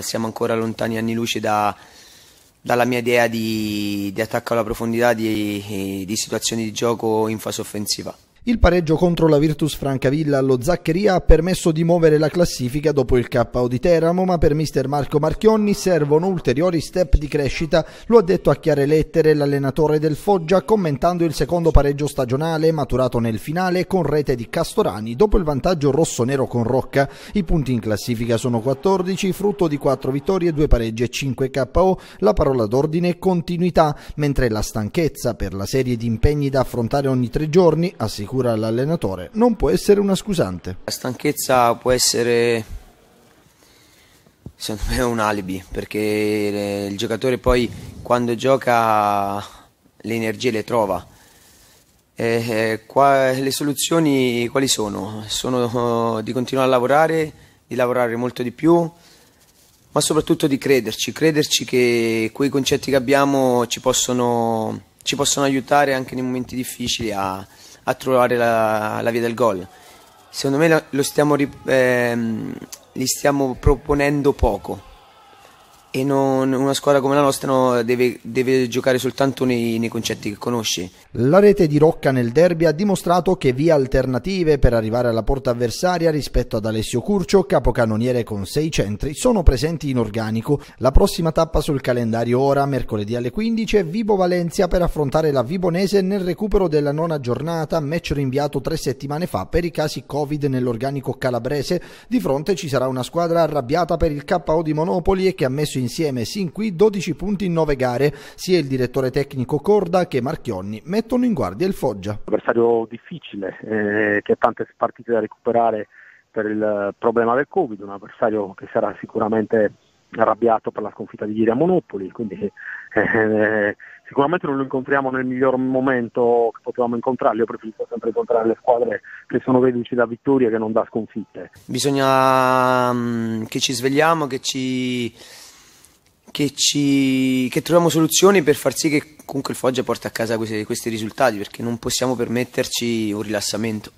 Siamo ancora lontani anni luce da, dalla mia idea di, di, attacco alla profondità di, di situazioni di gioco in fase offensiva. Il pareggio contro la Virtus Francavilla allo Zaccheria ha permesso di muovere la classifica dopo il KO di Teramo, ma per mister Marco Marchionni servono ulteriori step di crescita, lo ha detto a chiare lettere l'allenatore del Foggia commentando il secondo pareggio stagionale maturato nel finale con rete di Castorani dopo il vantaggio rosso-nero con Rocca. I punti in classifica sono 14, frutto di 4 vittorie, 2 pareggi e 5 KO. La parola d'ordine è continuità, mentre la stanchezza per la serie di impegni da affrontare ogni tre giorni assicura assicura l'allenatore, non può essere una scusante. La stanchezza può essere, secondo me, un alibi, perché il giocatore poi quando gioca le energie le trova. Eh, eh, qua, le soluzioni quali sono? Sono di continuare a lavorare, di lavorare molto di più, ma soprattutto di crederci, crederci che quei concetti che abbiamo ci possono, ci possono aiutare anche nei momenti difficili a, a trovare la, la via del gol. Secondo me lo, lo stiamo, ehm, li stiamo proponendo poco e non, una squadra come la nostra no, deve, deve, giocare soltanto nei, nei, concetti che conosci. La rete di Rocca nel derby ha dimostrato che via alternative per arrivare alla porta avversaria rispetto ad Alessio Curcio, capocannoniere con 6 centri, sono presenti in organico. La prossima tappa sul calendario ora, mercoledì alle 15, è Vibo Valencia per affrontare la Vibonese nel recupero della nona giornata, match rinviato tre settimane fa per i casi Covid nell'organico calabrese. Di fronte ci sarà una squadra arrabbiata per il KO di Monopoli e che ha messo in insieme sin qui 12 punti in 9 gare. Sia il direttore tecnico Corda che Marchionni mettono in guardia il Foggia. Un avversario difficile, eh, che ha tante partite da recuperare per il problema del Covid, un avversario che sarà sicuramente arrabbiato per la sconfitta di ieri a Monopoli, quindi eh, eh sicuramente non lo incontriamo nel miglior momento che potevamo incontrarlo, io preferisco sempre incontrare le squadre che sono reduci da vittorie che non da sconfitte. Bisogna mm, che ci svegliamo, che ci che, ci, che, troviamo soluzioni per far sì che comunque il Foggia porti a casa questi, questi risultati perché non possiamo permetterci un rilassamento.